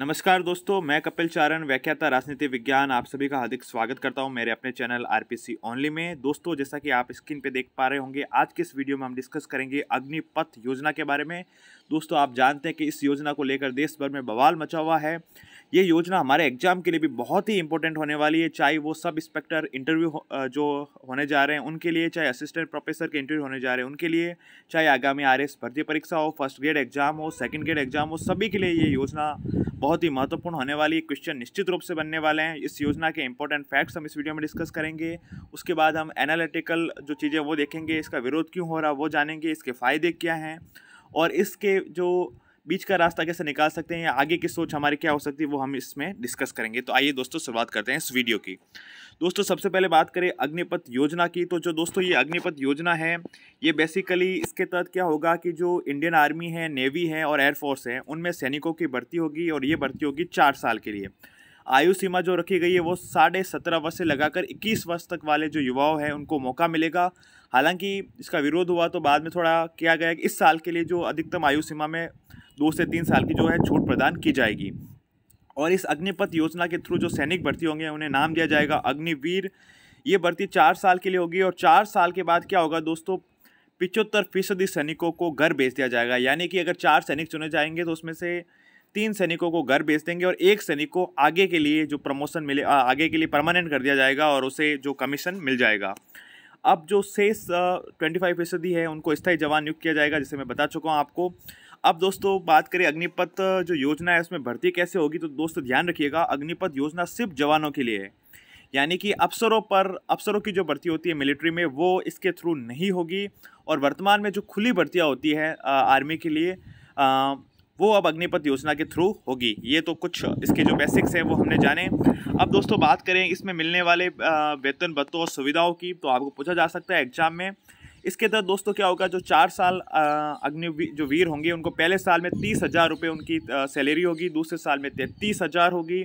नमस्कार दोस्तों मैं कपिल चारण व्याख्याता राजनीति विज्ञान आप सभी का हार्दिक स्वागत करता हूं मेरे अपने चैनल आरपीसी ओनली में दोस्तों जैसा कि आप स्क्रीन पे देख पा रहे होंगे आज के इस वीडियो में हम डिस्कस करेंगे अग्निपथ योजना के बारे में दोस्तों आप जानते हैं कि इस योजना को लेकर देश भर में बवाल मचा हुआ है ये योजना हमारे एग्जाम के लिए भी बहुत ही इंपॉर्टेंट होने वाली है चाहे वो सब इंस्पेक्टर इंटरव्यू जो होने जा रहे हैं उनके लिए चाहे असिस्टेंट प्रोफेसर के इंटरव्यू होने जा रहे हैं उनके लिए चाहे आगामी आर भर्ती परीक्षा हो फर्स्ट ग्रेड एग्जाम हो सेकेंड ग्रेड एग्जाम हो सभी के लिए ये योजना बहुत ही महत्वपूर्ण होने वाली क्वेश्चन निश्चित रूप से बनने वाले हैं इस योजना के इंपॉर्टेंट फैक्ट्स हम इस वीडियो में डिस्कस करेंगे उसके बाद हम एनालिटिकल जो चीज़ें वो देखेंगे इसका विरोध क्यों हो रहा वो जानेंगे इसके फ़ायदे क्या हैं और इसके जो बीच का रास्ता कैसे निकाल सकते हैं या आगे की सोच हमारी क्या हो सकती है वो हम इसमें डिस्कस करेंगे तो आइए दोस्तों शुरुआत करते हैं इस वीडियो की दोस्तों सबसे पहले बात करें अग्निपथ योजना की तो जो दोस्तों ये अग्निपथ योजना है ये बेसिकली इसके तहत क्या होगा कि जो इंडियन आर्मी है नेवी है और एयरफोर्स है उनमें सैनिकों की भर्ती होगी और ये भर्ती होगी चार साल के लिए आयु सीमा जो रखी गई है वो साढ़े सत्रह वर्ष से लगाकर इक्कीस वर्ष तक वाले जो युवाओं हैं उनको मौका मिलेगा हालांकि इसका विरोध हुआ तो बाद में थोड़ा किया गया कि इस साल के लिए जो अधिकतम आयु सीमा में दो से तीन साल की जो है छूट प्रदान की जाएगी और इस अग्निपथ योजना के थ्रू जो सैनिक भर्ती होंगे उन्हें नाम दिया जाएगा अग्निवीर ये भर्ती चार साल के लिए होगी और चार साल के बाद क्या होगा दोस्तों पिचहत्तर फीसदी सैनिकों को घर भेज दिया जाएगा यानी कि अगर चार सैनिक चुने जाएंगे तो उसमें से तीन सैनिकों को घर भेज देंगे और एक सैनिक को आगे के लिए जो प्रमोशन मिले आगे के लिए परमानेंट कर दिया जाएगा और उसे जो कमीशन मिल जाएगा अब जो शेष ट्वेंटी फाइव फीसदी है उनको स्थायी जवान नियुक्त किया जाएगा जिसे मैं बता चुका हूँ आपको अब दोस्तों बात करें अग्निपथ जो योजना है उसमें भर्ती कैसे होगी तो दोस्तों ध्यान रखिएगा अग्निपथ योजना सिर्फ जवानों के लिए है यानी कि अफसरों पर अफसरों की जो भर्ती होती है मिलिट्री में वो इसके थ्रू नहीं होगी और वर्तमान में जो खुली भर्तियाँ होती है आर्मी के लिए वो अब अग्निपथ योजना के थ्रू होगी ये तो कुछ इसके जो बेसिक्स हैं वो हमने जाने अब दोस्तों बात करें इसमें मिलने वाले वेतन भत्तों और सुविधाओं की तो आपको पूछा जा सकता है एग्जाम में इसके तहत दोस्तों क्या होगा जो चार साल अग्नि जो वीर होंगे उनको पहले साल में तीस हज़ार रुपये उनकी सैलरी होगी दूसरे साल में तैतीस हज़ार होगी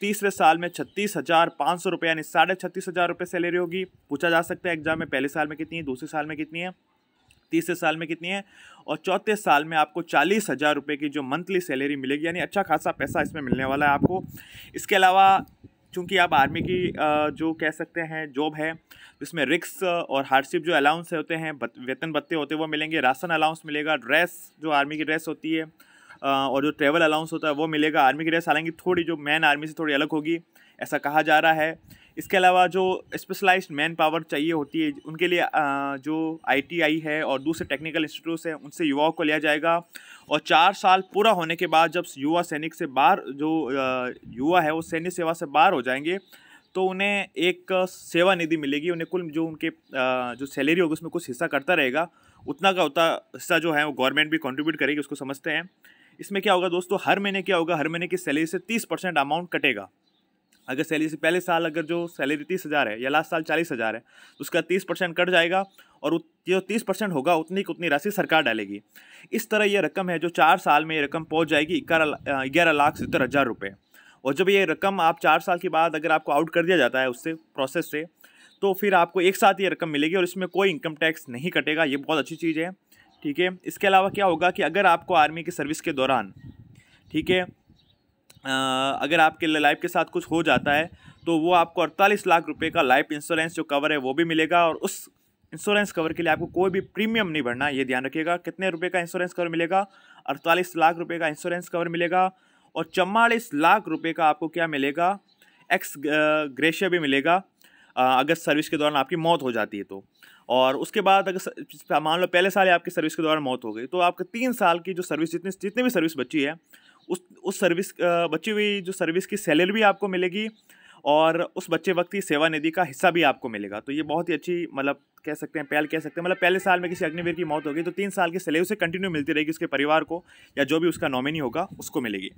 तीसरे साल में छत्तीस हज़ार पाँच सौ रुपये यानी साढ़े छत्तीस हज़ार रुपये सैलरी होगी पूछा जा सकता है एग्जाम में पहले साल में कितनी है दूसरे साल में कितनी है तीसरे साल में कितनी है और चौथे साल में आपको चालीस हज़ार रुपये की जो मंथली सैलरी मिलेगी यानी अच्छा खासा पैसा इसमें मिलने वाला है आपको इसके अलावा चूँकि आप आर्मी की जो कह सकते हैं जॉब है जिसमें रिक्स और हार्डशिप जो अलाउंस होते हैं वेतन बत्ते होते हैं वो मिलेंगे राशन अलाउंस मिलेगा ड्रेस जो आर्मी की ड्रेस होती है और जो ट्रैवल अलाउंस होता है वो मिलेगा आर्मी की ड्रेस हालांकि थोड़ी जो मैन आर्मी से थोड़ी अलग होगी ऐसा कहा जा रहा है इसके अलावा जो स्पेशलाइज्ड मैन पावर चाहिए होती है उनके लिए जो आईटीआई है और दूसरे टेक्निकल इंस्टीट्यूट्स हैं उनसे युवाओं को लिया जाएगा और चार साल पूरा होने के बाद जब युवा सैनिक से बाहर जो युवा है वो सैन्य सेवा से बाहर हो जाएंगे तो उन्हें एक सेवा निधि मिलेगी उन्हें कुल जो उनके जो सैलरी होगी उसमें कुछ हिस्सा करता रहेगा उतना का उतना हिस्सा जो है वो गवर्नमेंट भी कंट्रीब्यूट करेगी उसको समझते हैं इसमें क्या होगा दोस्तों हर महीने क्या होगा हर महीने की सैलरी से तीस परसेंट अमाउंट कटेगा अगर सैलरी से पहले साल अगर जो सैलरी तीस हज़ार है या लास्ट साल चालीस हज़ार है तो उसका तीस परसेंट कट जाएगा और जो तीस परसेंट होगा उतनी उतनी राशि सरकार डालेगी इस तरह यह रकम है जो चार साल में ये रकम पहुँच जाएगी ग्यारह लाख सत्तर हज़ार रुपये और जब ये रकम आप चार साल के बाद अगर आपको आउट कर दिया जाता है उससे प्रोसेस से तो फिर आपको एक साथ ये रकम मिलेगी और इसमें कोई इनकम टैक्स नहीं कटेगा ये बहुत अच्छी चीज़ है ठीक है इसके अलावा क्या होगा कि अगर आपको आर्मी की सर्विस के दौरान ठीक है अगर आपके लाइफ के साथ कुछ हो जाता है तो वो आपको अड़तालीस लाख रुपये का लाइफ इंश्योरेंस जो कवर है वो भी मिलेगा और उस इंश्योरेंस कवर के लिए आपको कोई भी प्रीमियम नहीं भरना ये ध्यान रखिएगा कितने रुपए का इंश्योरेंस कवर मिलेगा अड़तालीस लाख रुपए का इंश्योरेंस कवर मिलेगा और चवालीस लाख रुपए का आपको क्या मिलेगा एक्स ग्रेशिया भी मिलेगा अगर सर्विस के दौरान आपकी मौत हो जाती है तो और उसके बाद अगर मान लो पहले साल आपकी सर्विस के दौरान मौत हो गई तो आपके तीन साल की जो सर्विस जितनी जितनी भी सर्विस बची है उस उस सर्विस बची हुई जो सर्विस की सैलरी भी आपको मिलेगी और उस बच्चे वक्त की सेवा निधि का हिस्सा भी आपको मिलेगा तो ये बहुत ही अच्छी मतलब कह सकते हैं पहल कह सकते हैं मतलब पहले साल में किसी अग्निवीर की मौत होगी तो तीन साल की सैलरी उसे कंटिन्यू मिलती रहेगी उसके परिवार को या जो भी उसका नॉमिनी होगा उसको मिलेगी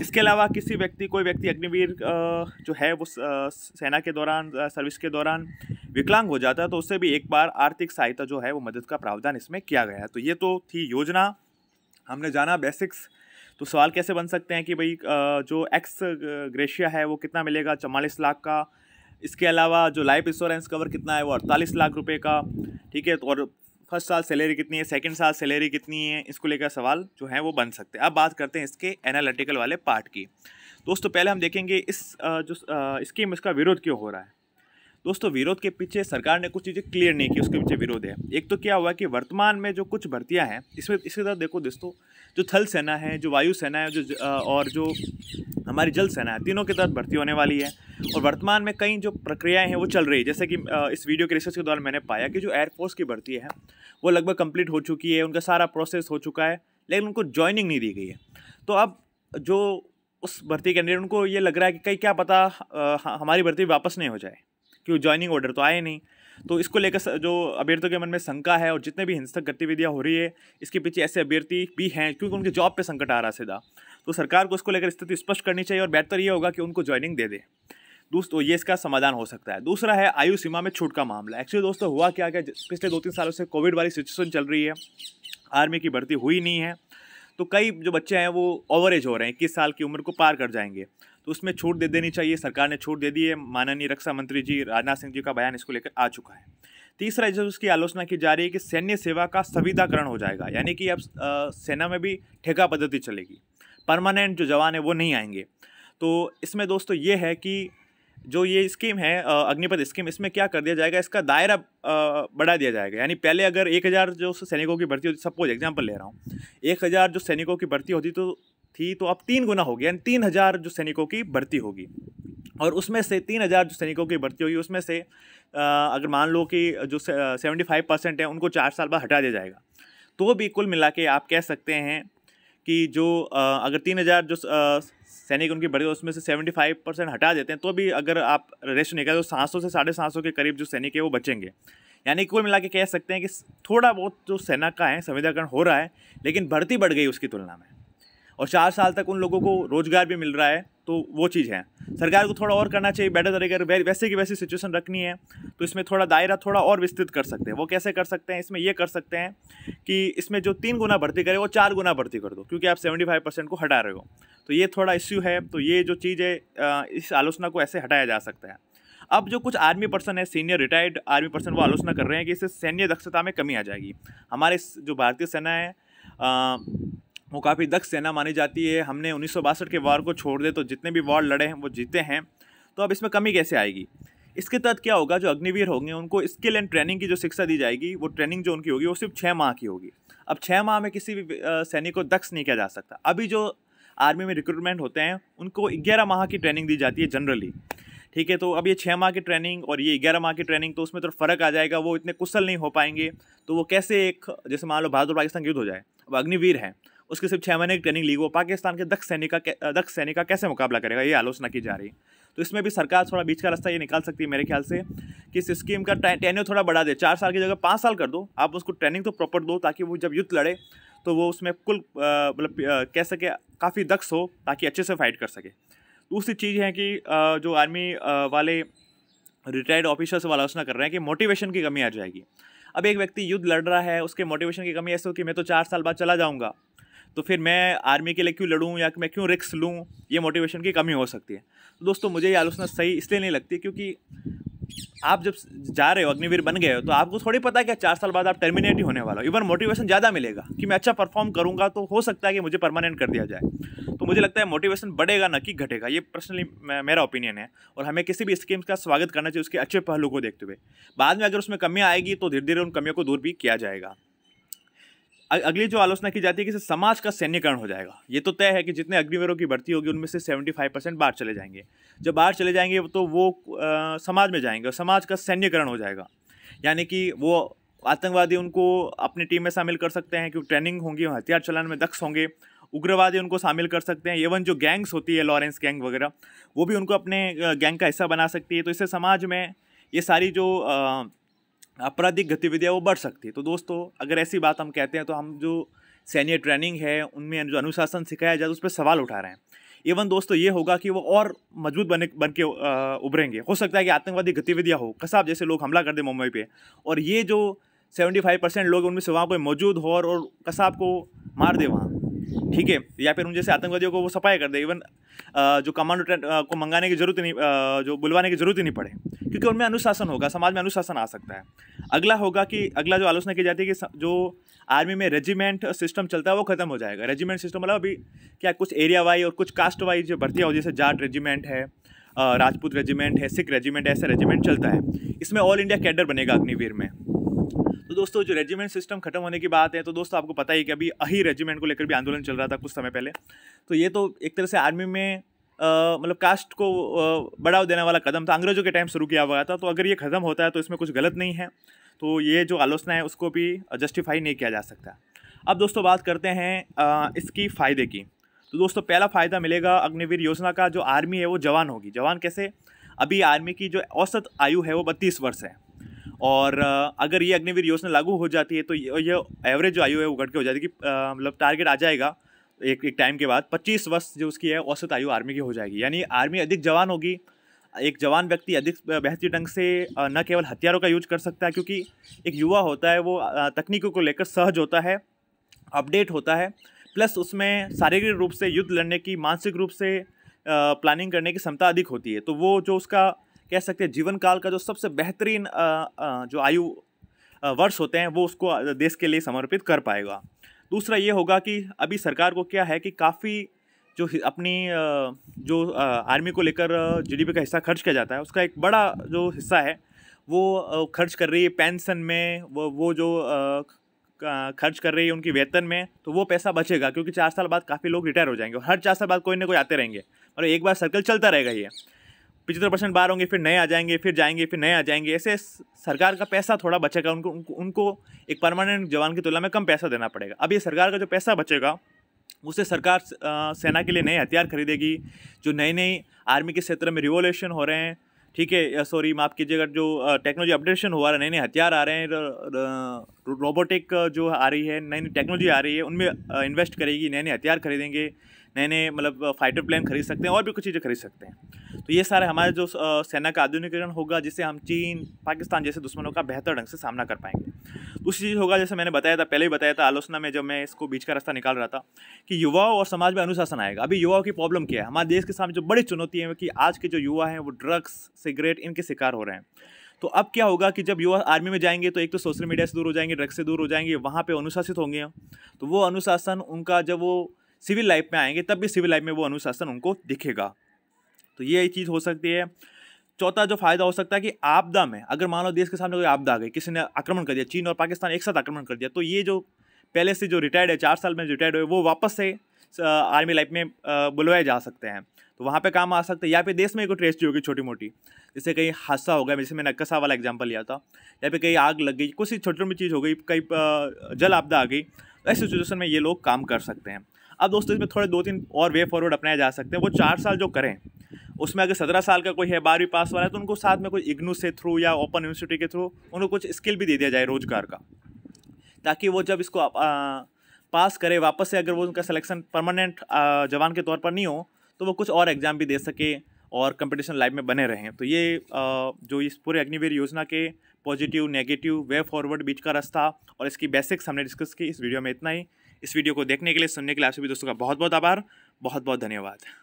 इसके अलावा किसी व्यक्ति कोई व्यक्ति अग्निवीर जो है वो सेना के दौरान सर्विस के दौरान विकलांग हो जाता है तो उससे भी एक बार आर्थिक सहायता जो है वो मदद का प्रावधान इसमें किया गया है तो ये तो थी योजना हमने जाना बेसिक्स तो सवाल कैसे बन सकते हैं कि भाई जो एक्स ग्रेशिया है वो कितना मिलेगा चवालीस लाख का इसके अलावा जो लाइफ इंश्योरेंस कवर कितना है वो अड़तालीस लाख रुपए का ठीक है तो और फर्स्ट साल सैलरी कितनी है सेकंड साल सैलरी कितनी है इसको लेकर सवाल जो है वो बन सकते हैं अब बात करते हैं इसके एनालिटिकल वाले पार्ट की दोस्तों पहले हम देखेंगे इस जो स्कीम इसका विरोध क्यों हो रहा है दोस्तों विरोध के पीछे सरकार ने कुछ चीज़ें क्लियर नहीं की उसके पीछे विरोध है एक तो क्या हुआ कि वर्तमान में जो कुछ भर्तियाँ हैं इसमें इसके साथ देखो दोस्तों जो थल सेना है जो वायु सेना है जो और जो हमारी जल सेना है तीनों के तहत भर्ती होने वाली है और वर्तमान में कई जो प्रक्रियाएं हैं वो चल रही है जैसे कि इस वीडियो के रिसर्च के दौरान मैंने पाया कि जो एयरफोर्स की भर्ती है वो लगभग कंप्लीट हो चुकी है उनका सारा प्रोसेस हो चुका है लेकिन उनको ज्वाइनिंग नहीं दी गई है तो अब जो उस भर्ती कैंडिडेट उनको ये लग रहा है कि कहीं क्या पता हमारी भर्ती वापस नहीं हो जाए कि ज्वाइनिंग ऑर्डर तो आए नहीं तो इसको लेकर जो अभ्यर्थियों के मन में शंका है और जितने भी हिंसक गतिविधियाँ हो रही है इसके पीछे ऐसे अभ्यर्थी भी हैं क्योंकि उनके जॉब पर संकट आ रहा सीधा तो सरकार को इसको लेकर स्थिति स्पष्ट करनी चाहिए और बेहतर ये होगा कि उनको ज्वाइनिंग दे दे दोस्तों तो ये इसका समाधान हो सकता है दूसरा है आयु सीमा में छूट का मामला एक्चुअली दोस्तों हुआ क्या क्या पिछले दो तीन सालों से कोविड वाली सिचुएशन चल रही है आर्मी की भर्ती हुई नहीं है तो कई जो बच्चे हैं वो ओवर एज हो रहे हैं इक्कीस साल की उम्र को पार कर जाएंगे तो उसमें छूट दे देनी चाहिए सरकार ने छूट दे दी है माननीय रक्षा मंत्री जी राजनाथ सिंह जी का बयान इसको लेकर आ चुका है तीसरा जो उसकी आलोचना की जा रही है कि सैन्य सेवा का संविदाकरण हो जाएगा यानी कि अब सेना में भी ठेका पद्धति चलेगी परमानेंट जो जवान है वो नहीं आएंगे तो इसमें दोस्तों ये है कि जो ये स्कीम है अग्निपथ स्कीम इसमें क्या कर दिया जाएगा इसका दायरा बढ़ा दिया जाएगा यानी पहले अगर एक हज़ार जो सैनिकों की भर्ती होती सपोज एग्जांपल ले रहा हूँ एक हज़ार जो सैनिकों की भर्ती होती तो थी तो अब तीन गुना होगी यानी तीन हज़ार जो सैनिकों की भर्ती होगी और उसमें से तीन हज़ार जो सैनिकों की भर्ती होगी उसमें से अगर मान लो कि जो सेवेंटी फाइव परसेंट है उनको चार साल बाद हटा दिया जाएगा तो भी कुल मिला के आप कह सकते हैं कि जो अगर तीन हज़ार जो सैनिक उनकी बढ़ी उसमें से सेवेंटी फाइव परसेंट हटा देते हैं तो भी अगर आप रेस्ट निकाल तो सात सौ से साढ़े सात सौ के करीब जो सैनिक है वो बचेंगे यानी कुल मिला के कह सकते हैं कि थोड़ा बहुत जो सेना का है संविधाकरण हो रहा है लेकिन बढ़ती बढ़ गई उसकी तुलना में और चार साल तक उन लोगों को रोज़गार भी मिल रहा है तो वो चीज़ है सरकार को थोड़ा और करना चाहिए बेटर तरीके अगर वैसे की वैसी सिचुएशन रखनी है तो इसमें थोड़ा दायरा थोड़ा और विस्तृत कर सकते हैं वो कैसे कर सकते हैं इसमें ये कर सकते हैं कि इसमें जो तीन गुना भर्ती करे वो चार गुना भर्ती कर दो क्योंकि आप सेवेंटी फाइव परसेंट को हटा रहे हो तो ये थोड़ा इश्यू है तो ये जो चीज़ है इस आलोचना को ऐसे हटाया जा सकता है अब जो कुछ आर्मी पर्सन है सीनियर रिटायर्ड आर्मी पर्सन वो आलोचना कर रहे हैं कि इससे सैन्य दक्षता में कमी आ जाएगी हमारे जो भारतीय सेना है वो काफ़ी दक्ष सेना मानी जाती है हमने उन्नीस के वार को छोड़ दे तो जितने भी वार लड़े हैं वो जीते हैं तो अब इसमें कमी कैसे आएगी इसके तहत क्या होगा जो अग्निवीर होंगे उनको स्किल एंड ट्रेनिंग की जो शिक्षा दी जाएगी वो ट्रेनिंग जो उनकी होगी वो सिर्फ छः माह की होगी अब छः माह में किसी भी सैनिक को दक्ष नहीं किया जा सकता अभी जो आर्मी में रिक्रूटमेंट होते हैं उनको ग्यारह माह की ट्रेनिंग दी जाती है जनरली ठीक है तो अब ये छः माह की ट्रेनिंग और ये ग्यारह माह की ट्रेनिंग तो उसमें तो फ़र्क आ जाएगा वो इतने कुशल नहीं हो पाएंगे तो वो कैसे एक जैसे मान लो भारत और पाकिस्तान युद्ध हो जाए अब अग्निवीर हैं उसके सिर्फ छः महीने की ट्रेनिंग ली वो पाकिस्तान के दक्ष सैनिक का दक्ष सैनिक का कैसे मुकाबला करेगा ये आलोचना की जा रही तो इसमें भी सरकार थोड़ा बीच का रास्ता ये निकाल सकती है मेरे ख्याल से कि इस स्कीम का टेन्यू थोड़ा बढ़ा दे चार साल की जगह पाँच साल कर दो आप उसको ट्रेनिंग तो प्रॉपर दो ताकि वो जब युद्ध लड़े तो वो उसमें कुल मतलब कह सके काफ़ी दक्ष हो ताकि अच्छे से फाइट कर सके दूसरी चीज़ है कि जो आर्मी वाले रिटायर्ड ऑफिसर्स वाला आलोचना कर रहे हैं कि मोटिवेशन की कमी आ जाएगी अब एक व्यक्ति युद्ध लड़ रहा है उसके मोटिवेशन की कमी ऐसे हो कि मैं तो चार साल बाद चला जाऊँगा तो फिर मैं आर्मी के लिए क्यों लड़ूँ या मैं क्यों रिक्स लूँ ये मोटिवेशन की कमी हो सकती है तो दोस्तों मुझे ये आलोचना सही इसलिए नहीं लगती क्योंकि आप जब जा रहे हो अग्निवीर बन गए हो तो आपको थोड़ी पता है कि चार साल बाद आप टर्मिनेट ही होने वाला हो इवन मोटिवेशन ज़्यादा मिलेगा कि मैं अच्छा परफॉर्म करूँगा तो हो सकता है कि मुझे परमानेंट कर दिया जाए तो मुझे लगता है मोटिवेशन बढ़ेगा ना कि घटेगा ये पर्सनली मेरा ओपिनियन है और हमें किसी भी स्कीम्स का स्वागत करना चाहिए उसके अच्छे पहलू को देखते हुए बाद में अगर उसमें कमियाँ आएगी तो धीरे धीरे उन कमियों को दूर भी किया जाएगा अगली जो आलोचना की जाती है कि समाज का सैन्यकरण हो जाएगा ये तो तय है कि जितने अग्निवीरों की भर्ती होगी उनमें से 75 परसेंट बाहर चले जाएंगे जब बाहर चले जाएंगे तो वो आ, समाज में जाएंगे और समाज का सैन्यकरण हो जाएगा यानी कि वो आतंकवादी उनको अपनी टीम में शामिल कर सकते हैं क्योंकि ट्रेनिंग होंगी हथियार चलाने में दक्ष होंगे उग्रवादी उनको शामिल कर सकते हैं एवन जो गैंग्स होती है लॉरेंस गैंग वगैरह वो भी उनको अपने गैंग का हिस्सा बना सकती है तो इससे समाज में ये सारी जो आ, आपराधिक गतिविधियाँ वो बढ़ सकती है तो दोस्तों अगर ऐसी बात हम कहते हैं तो हम जो सैन्य ट्रेनिंग है उनमें जो अनुशासन सिखाया जाए तो उस पर सवाल उठा रहे हैं इवन दोस्तों ये होगा कि वो और मजबूत बने बन के उभरेंगे हो सकता है कि आतंकवादी गतिविधियाँ हो कसाब जैसे लोग हमला कर दे मुंबई पे और ये जो सेवेंटी फाइव परसेंट लोग उनमें से वहाँ पर मौजूद हो और कसाब को मार दे वहाँ ठीक है या फिर उन जैसे आतंकवादियों को वो सफाया कर दे इवन जो कमांडो को मंगाने की जरूरत नहीं जो बुलवाने की जरूरत ही नहीं पड़े क्योंकि उनमें अनुशासन होगा समाज में अनुशासन आ सकता है अगला होगा कि अगला जो आलोचना की जाती है कि जो आर्मी में रेजिमेंट सिस्टम चलता है वो खत्म हो जाएगा रेजिमेंट सिस्टम मतलब अभी क्या कुछ एरिया वाइज और कुछ कास्ट वाइज जो भर्ती हो जैसे जाट रेजिमेंट है राजपूत रेजिमेंट है सिख रेजिमेंट ऐसा रेजिमेंट चलता है इसमें ऑल इंडिया कैडर बनेगा अग्निवीर में तो दोस्तों जो रेजिमेंट सिस्टम खत्म होने की बात है तो दोस्तों आपको पता ही कि अभी अही रेजिमेंट को लेकर भी आंदोलन चल रहा था कुछ समय पहले तो ये तो एक तरह से आर्मी में मतलब कास्ट को बढ़ाव देने वाला कदम था अंग्रेजों के टाइम शुरू किया हुआ था तो अगर ये ख़त्म होता है तो इसमें कुछ गलत नहीं है तो ये जो आलोचना है उसको भी जस्टिफाई नहीं किया जा सकता अब दोस्तों बात करते हैं इसकी फ़ायदे की तो दोस्तों पहला फ़ायदा मिलेगा अग्निवीर योजना का जो आर्मी है वो जवान होगी जवान कैसे अभी आर्मी की जो औसत आयु है वो बत्तीस वर्ष है और अगर ये अग्निवीर योजना लागू हो जाती है तो ये एवरेज जो आयु है वो घट के हो जाती है कि मतलब टारगेट आ जाएगा एक एक टाइम के बाद 25 वर्ष जो उसकी है औसत आयु आर्मी की हो जाएगी यानी आर्मी अधिक जवान होगी एक जवान व्यक्ति अधिक बेहतर ढंग से न केवल हथियारों का यूज कर सकता है क्योंकि एक युवा होता है वो तकनीकों को लेकर सहज होता है अपडेट होता है प्लस उसमें शारीरिक रूप से युद्ध लड़ने की मानसिक रूप से प्लानिंग करने की क्षमता अधिक होती है तो वो जो उसका कह सकते हैं जीवन काल का जो सबसे बेहतरीन जो आयु वर्ष होते हैं वो उसको देश के लिए समर्पित कर पाएगा दूसरा ये होगा कि अभी सरकार को क्या है कि काफ़ी जो अपनी जो आर्मी को लेकर जीडीपी का हिस्सा खर्च किया जाता है उसका एक बड़ा जो हिस्सा है वो खर्च कर रही है पेंशन में वो वो जो खर्च कर रही है उनकी वेतन में तो वो पैसा बचेगा क्योंकि चार साल बाद काफ़ी लोग रिटायर हो जाएंगे और हर चार साल बाद कोई ना कोई आते रहेंगे और एक बार सर्कल चलता रहेगा ये पिछहत्तर परसेंट बाहर होंगे फिर नए आ जाएंगे फिर जाएंगे फिर नए आ जाएंगे ऐसे सरकार का पैसा थोड़ा बचेगा उनको उनको, उनको एक परमानेंट जवान की तुलना में कम पैसा देना पड़ेगा अब ये सरकार का जो पैसा बचेगा उससे सरकार सेना के लिए नए हथियार खरीदेगी जो नई नई आर्मी के क्षेत्र में रिवोल्यूशन हो रहे हैं ठीक है सॉरी माफ़ कीजिएगा जो टेक्नोलॉजी अपडेशन हुआ रहा है नए नए हथियार आ रहे हैं रोबोटिक जो आ रही है नई नई टेक्नोलॉजी आ रही है उनमें इन्वेस्ट करेगी नए नए हथियार खरीदेंगे नए नए मतलब फाइटर प्लेन खरीद सकते हैं और भी कुछ चीज़ें खरीद सकते हैं तो ये सारे हमारे जो सेना का आधुनिकीकरण होगा जिससे हम चीन पाकिस्तान जैसे दुश्मनों का बेहतर ढंग से सामना कर पाएंगे दूसरी चीज़ होगा जैसे मैंने बताया था पहले ही बताया था आलोचना में जब मैं इसको बीच का रास्ता निकाल रहा था कि युवाओं और समाज में अनुशासन आएगा अभी युवाओं की प्रॉब्लम क्या है हमारे देश के सामने जो बड़ी चुनौती है कि आज के जो युवा हैं वो ड्रग्स सिगरेट इनके शिकार हो रहे हैं तो अब क्या होगा कि जब युवा आर्मी में जाएंगे तो एक तो सोशल मीडिया से दूर हो जाएंगे ड्रग्स से दूर हो जाएंगे वहाँ पर अनुशासित होंगे तो वो अनुशासन उनका जब वो सिविल लाइफ में आएंगे तब भी सिविल लाइफ में वो अनुशासन उनको दिखेगा तो ये चीज़ हो सकती है चौथा जो फायदा हो सकता है कि आपदा में अगर मान लो देश के सामने कोई आपदा आ गई किसी ने आक्रमण कर दिया चीन और पाकिस्तान एक साथ आक्रमण कर दिया तो ये जो पहले से जो रिटायर्ड है चार साल में रिटायर्ड हुए वो वापस से आर्मी लाइफ में बुलवाए जा सकते हैं तो वहाँ पे काम आ सकते हैं या फिर देश में कोई ट्रेस्टी होगी छोटी मोटी जैसे कहीं हादसा हो गया जैसे मैंने अक्कसा वाला एग्जाम्पल लिया था या फिर कहीं आग लग गई कुछ ही छोटी छोटी चीज़ हो गई कहीं जल आपदा आ गई तो ऐसी सिचुएशन में ये लोग काम कर सकते हैं अब दोस्तों इसमें थोड़े दो तीन और वे फॉरवर्ड अपनाए जा सकते हैं वो चार साल जो करें उसमें अगर सत्रह साल का कोई है बारहवीं पास वाला है तो उनको साथ में कोई इग्नू से थ्रू या ओपन यूनिवर्सिटी के थ्रू उनको कुछ स्किल भी दे दिया जाए रोजगार का ताकि वो जब इसको आ, पास करे वापस से अगर वो उनका सिलेक्शन परमानेंट जवान के तौर पर नहीं हो तो वो कुछ और एग्ज़ाम भी दे सके और कंपटीशन लाइफ में बने रहें तो ये आ, जो इस पूरे अग्निवीर योजना के पॉजिटिव नेगेटिव वे फॉरवर्ड बीच का रास्ता और इसकी बेसिक्स हमने डिस्कस की इस वीडियो में इतना ही इस वीडियो को देखने के लिए सुनने के लिए आप सभी दोस्तों का बहुत बहुत आभार बहुत बहुत धन्यवाद